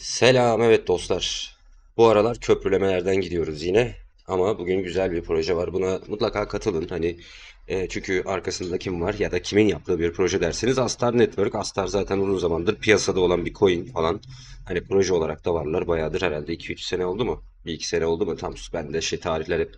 Selam evet dostlar. Bu aralar köprülemelerden gidiyoruz yine. Ama bugün güzel bir proje var. Buna mutlaka katılın. Hani e, çünkü arkasında kim var ya da kimin yaptığı bir proje derseniz Astar Network. Astar zaten uzun zamandır piyasada olan bir coin falan. Hani proje olarak da varlar. Bayağıdır herhalde 2-3 sene oldu mu? bir iki sene oldu mu tam ben de şey tarihler hep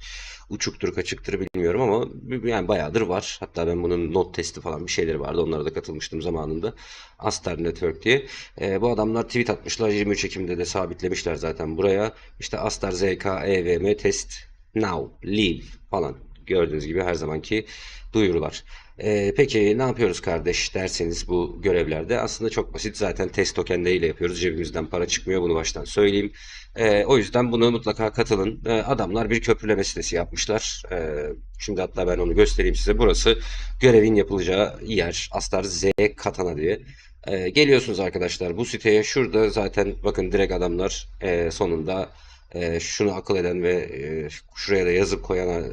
uçuktur kaçıktır bilmiyorum ama yani bayağıdır var. Hatta ben bunun not testi falan bir şeyleri vardı. Onlara da katılmıştım zamanında. Astar Network diye. E, bu adamlar tweet atmışlar. 23 Ekim'de de sabitlemişler zaten buraya. İşte Astar ZK EVM test now leave falan gördüğünüz gibi her zamanki duyurular. E, peki ne yapıyoruz kardeş derseniz bu görevlerde aslında çok basit zaten test tokenleriyle yapıyoruz cebimizden para çıkmıyor bunu baştan söyleyeyim. E, o yüzden bunu mutlaka katılın. E, adamlar bir köprüleme sitesi yapmışlar. E, şimdi hatta ben onu göstereyim size. Burası görevin yapılacağı yer. Astar Z Katana diye. E, geliyorsunuz arkadaşlar bu siteye. Şurada zaten bakın direkt adamlar e, sonunda e, şunu akıl eden ve e, şuraya da yazıp koyan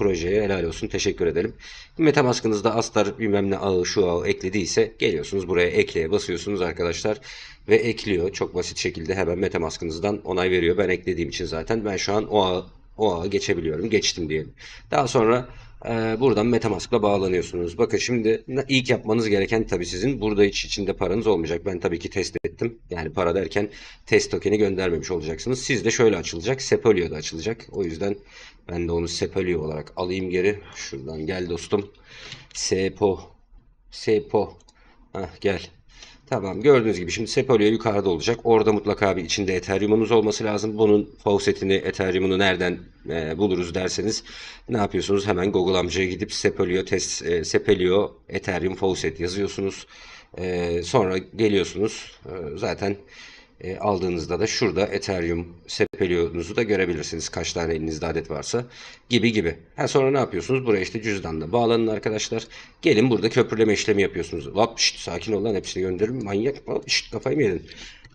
projeye helal olsun teşekkür edelim. Metamask'ınızda Astar bilmem ne ağı şu ağı eklediyse geliyorsunuz buraya ekleye basıyorsunuz arkadaşlar ve ekliyor. Çok basit şekilde hemen Metamask'ınızdan onay veriyor. Ben eklediğim için zaten ben şu an o ağı, o ağı geçebiliyorum. Geçtim diyelim. Daha sonra e, buradan Metamask'la bağlanıyorsunuz. Bakın şimdi ilk yapmanız gereken tabii sizin burada hiç içinde paranız olmayacak. Ben tabii ki test ettim. Yani para derken test tokeni göndermemiş olacaksınız. Siz de şöyle açılacak. Sepolio'da açılacak. O yüzden ben de onu Sepolio olarak alayım geri. Şuradan gel dostum. Sepo. Sepo. Hah, gel. Tamam gördüğünüz gibi şimdi Sepolia yukarıda olacak. Orada mutlaka bir içinde Ethereum'unuz olması lazım. Bunun faucetini, Ethereum'unu nereden e, buluruz derseniz ne yapıyorsunuz? Hemen Google amcaya gidip Sepolia test e, Sepelio Ethereum faucet yazıyorsunuz. E, sonra geliyorsunuz. E, zaten e, aldığınızda da şurada Ethereum sepeliyonunuzu da görebilirsiniz. Kaç tane elinizde adet varsa gibi gibi. Ha, sonra ne yapıyorsunuz? Buraya işte cüzdanla bağlanın arkadaşlar. Gelin burada köprüleme işlemi yapıyorsunuz. Vap şişt, sakin ol lan hepsini gönderirim. Manyak vap şişt, kafayı mı yedin?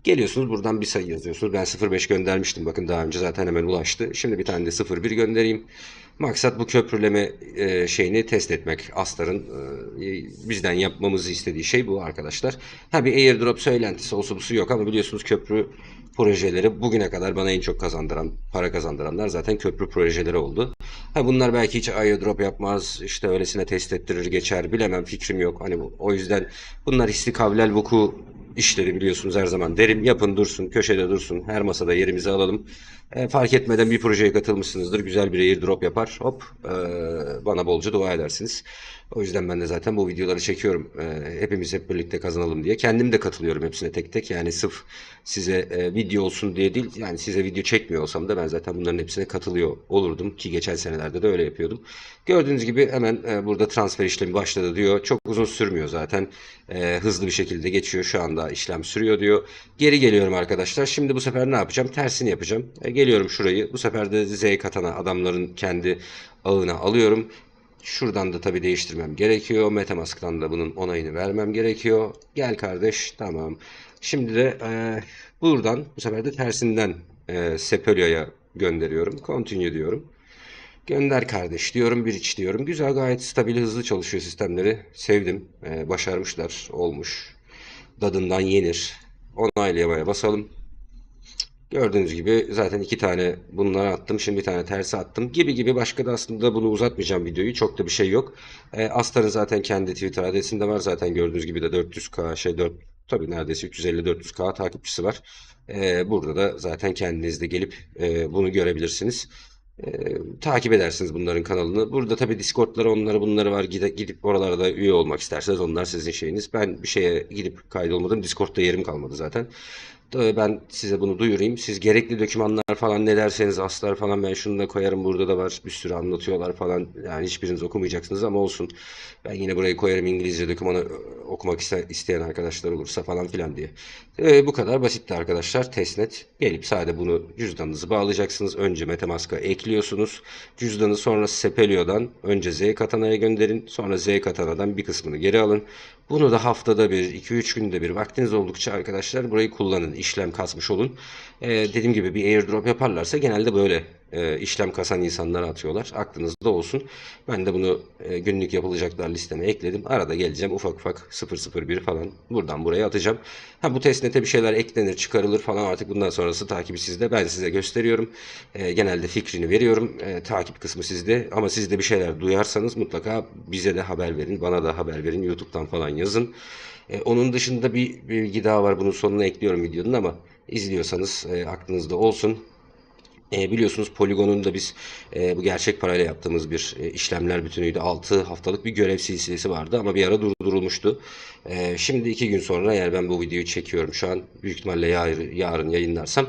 Geliyorsunuz buradan bir sayı yazıyorsunuz. Ben 05 göndermiştim. Bakın daha önce zaten hemen ulaştı. Şimdi bir tane de 01 göndereyim. Maksat bu köprüleme e, şeyini test etmek. Astar'ın e, bizden yapmamızı istediği şey bu arkadaşlar. Tabi airdrop söylentisi olsa busu yok ama biliyorsunuz köprü projeleri bugüne kadar bana en çok kazandıran, para kazandıranlar zaten köprü projeleri oldu. Ha bunlar belki hiç airdrop yapmaz, işte öylesine test ettirir geçer bilemem fikrim yok. Hani bu, o yüzden bunlar istikavlel vuku işleri biliyorsunuz her zaman derim yapın dursun köşede dursun her masada yerimizi alalım. E, fark etmeden bir projeye katılmışsınızdır güzel bir airdrop yapar hop e, bana bolca dua edersiniz. O yüzden ben de zaten bu videoları çekiyorum e, hepimiz hep birlikte kazanalım diye. Kendim de katılıyorum hepsine tek tek yani sırf size e, video olsun diye değil yani size video çekmiyor olsam da ben zaten bunların hepsine katılıyor olurdum ki geçen senelerde de öyle yapıyordum. Gördüğünüz gibi hemen e, burada transfer işlemi başladı diyor çok uzun sürmüyor zaten e, hızlı bir şekilde geçiyor şu anda hala işlem sürüyor diyor. Geri geliyorum arkadaşlar. Şimdi bu sefer ne yapacağım? Tersini yapacağım. E, geliyorum şurayı. Bu sefer de Z katana adamların kendi ağına alıyorum. Şuradan da tabii değiştirmem gerekiyor. Metamask'tan da bunun onayını vermem gerekiyor. Gel kardeş tamam. Şimdi de e, buradan bu sefer de tersinden e, Sepolya'ya gönderiyorum. Continue diyorum. Gönder kardeş diyorum, bir iç diyorum. Güzel gayet stabil hızlı çalışıyor sistemleri. Sevdim. Ee, başarmışlar. Olmuş dadından yenir. Onaylamaya basalım. Gördüğünüz gibi zaten iki tane bunları attım. Şimdi bir tane tersi attım. Gibi gibi başka da aslında bunu uzatmayacağım videoyu. Çok da bir şey yok. E, Astar'ın zaten kendi Twitter adresinde var. Zaten gördüğünüz gibi de 400k şey 4 tabii neredeyse 350-400k takipçisi var. E, burada da zaten kendiniz de gelip e, bunu görebilirsiniz takip edersiniz bunların kanalını. Burada tabi Discord'ları onları bunları var. Gide, gidip oralarda üye olmak isterseniz onlar sizin şeyiniz. Ben bir şeye gidip kaydolmadım. Discord'da yerim kalmadı zaten. Ee, ben size bunu duyurayım. Siz gerekli dokümanlar falan ne derseniz aslar falan ben şunu da koyarım burada da var bir sürü anlatıyorlar falan. Yani hiçbiriniz okumayacaksınız ama olsun. Ben yine burayı koyarım İngilizce dokümanı e, okumak isteyen arkadaşlar olursa falan filan diye. E, bu kadar basitti arkadaşlar. Testnet gelip sadece bunu cüzdanınızı bağlayacaksınız. Önce Metamask'a ekliyorsunuz. Cüzdanı sonra Sepelio'dan önce Z gönderin. Sonra Z bir kısmını geri alın. Bunu da haftada bir, 2-3 günde bir vaktiniz oldukça arkadaşlar burayı kullanın. işlem kasmış olun. Ee, dediğim gibi bir airdrop yaparlarsa genelde böyle e, işlem kasan insanlara atıyorlar. Aklınızda olsun. Ben de bunu e, günlük yapılacaklar listeme ekledim. Arada geleceğim ufak ufak 001 falan buradan buraya atacağım. Ha bu testnete bir şeyler eklenir, çıkarılır falan artık bundan sonrası takibi sizde. Ben size gösteriyorum. E, genelde fikrini veriyorum. E, takip kısmı sizde. Ama siz de bir şeyler duyarsanız mutlaka bize de haber verin. Bana da haber verin. YouTube'dan falan yazın. E, onun dışında bir bilgi daha var. Bunun sonuna ekliyorum videonun ama izliyorsanız e, aklınızda olsun. E, biliyorsunuz poligonun da biz e, bu gerçek parayla yaptığımız bir e, işlemler bütünüydü. 6 haftalık bir görev silsilesi vardı ama bir ara durdurulmuştu. E, şimdi 2 gün sonra eğer ben bu videoyu çekiyorum şu an büyük ihtimalle yar, yarın yayınlarsam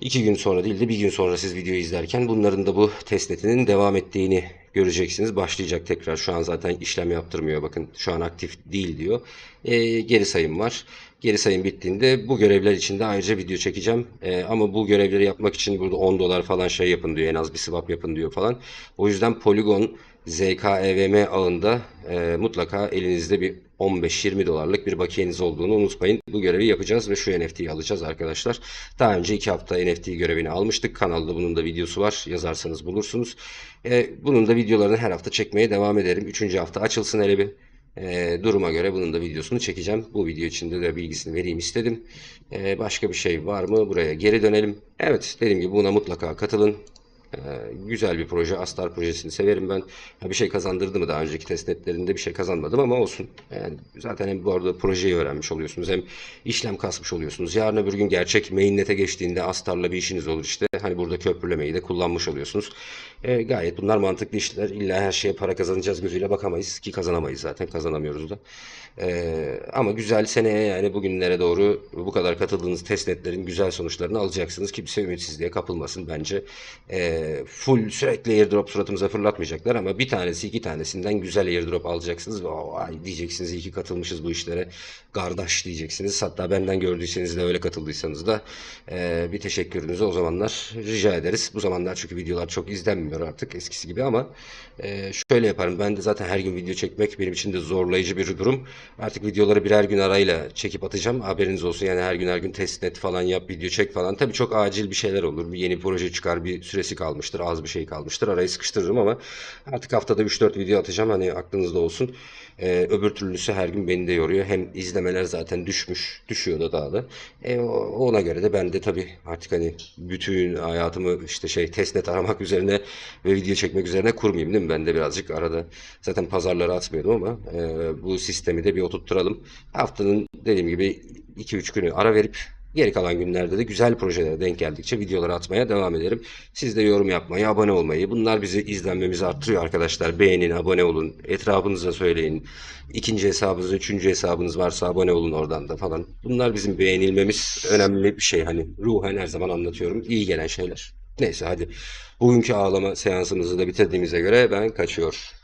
2 gün sonra değil de 1 gün sonra siz videoyu izlerken bunların da bu testnetinin devam ettiğini göreceksiniz. Başlayacak tekrar şu an zaten işlem yaptırmıyor bakın şu an aktif değil diyor. E, geri sayım var. Geri sayım bittiğinde bu görevler için de ayrıca video çekeceğim. E, ama bu görevleri yapmak için burada 10 dolar falan şey yapın diyor. En az bir swap yapın diyor falan. O yüzden Polygon ZKEVM ağında e, mutlaka elinizde bir 15-20 dolarlık bir bakiyeniz olduğunu unutmayın. Bu görevi yapacağız ve şu NFT'yi alacağız arkadaşlar. Daha önce 2 hafta NFT görevini almıştık. Kanalda bunun da videosu var. Yazarsanız bulursunuz. E, bunun da videolarını her hafta çekmeye devam ederim. 3. hafta açılsın hele bir. E, duruma göre bunun da videosunu çekeceğim. Bu video içinde de bilgisini vereyim istedim. E, başka bir şey var mı? Buraya geri dönelim. Evet dediğim gibi buna mutlaka katılın. Ee, güzel bir proje. Astar projesini severim ben. Ya bir şey kazandırdı mı daha önceki testnetlerinde bir şey kazanmadım ama olsun. Yani zaten hem bu arada projeyi öğrenmiş oluyorsunuz hem işlem kasmış oluyorsunuz. Yarın öbür gün gerçek mainnet'e geçtiğinde Astar'la bir işiniz olur işte. Hani burada köprülemeyi de kullanmış oluyorsunuz. Ee, gayet bunlar mantıklı işler. İlla her şeye para kazanacağız gözüyle bakamayız ki kazanamayız zaten. Kazanamıyoruz da. Ee, ama güzel seneye yani bugünlere doğru bu kadar katıldığınız testnetlerin güzel sonuçlarını alacaksınız. Kimse ümitsizliğe kapılmasın bence. Ee, full sürekli airdrop suratımıza fırlatmayacaklar ama bir tanesi iki tanesinden güzel airdrop alacaksınız ve diyeceksiniz iyi ki katılmışız bu işlere kardeş diyeceksiniz. Hatta benden gördüyseniz de öyle katıldıysanız da e, bir teşekkürünüzü o zamanlar rica ederiz. Bu zamanlar çünkü videolar çok izlenmiyor artık eskisi gibi ama e, şöyle yaparım. Ben de zaten her gün video çekmek benim için de zorlayıcı bir durum. Artık videoları birer gün arayla çekip atacağım. Haberiniz olsun yani her gün her gün test net falan yap, video çek falan. Tabii çok acil bir şeyler olur. Bir yeni proje çıkar, bir süresi kaldı kalmıştır, az bir şey kalmıştır. Arayı sıkıştırırım ama artık haftada 3-4 video atacağım hani aklınızda olsun. Ee, öbür türlüsü her gün beni de yoruyor. Hem izlemeler zaten düşmüş, düşüyor da daha da. E, ona göre de ben de tabii artık hani bütün hayatımı işte şey testnet aramak üzerine ve video çekmek üzerine kurmayayım değil mi? Ben de birazcık arada zaten pazarlara atmıyordum ama e, bu sistemi de bir oturtturalım. Haftanın dediğim gibi 2-3 günü ara verip Geri kalan günlerde de güzel projelere denk geldikçe videoları atmaya devam ederim. Siz de yorum yapmayı, abone olmayı. Bunlar bizi izlenmemizi arttırıyor arkadaşlar. Beğenin, abone olun. Etrafınıza söyleyin. İkinci hesabınız, üçüncü hesabınız varsa abone olun oradan da falan. Bunlar bizim beğenilmemiz önemli bir şey. Hani ruhen her zaman anlatıyorum. İyi gelen şeyler. Neyse hadi bugünkü ağlama seansımızı da bitirdiğimize göre ben kaçıyor.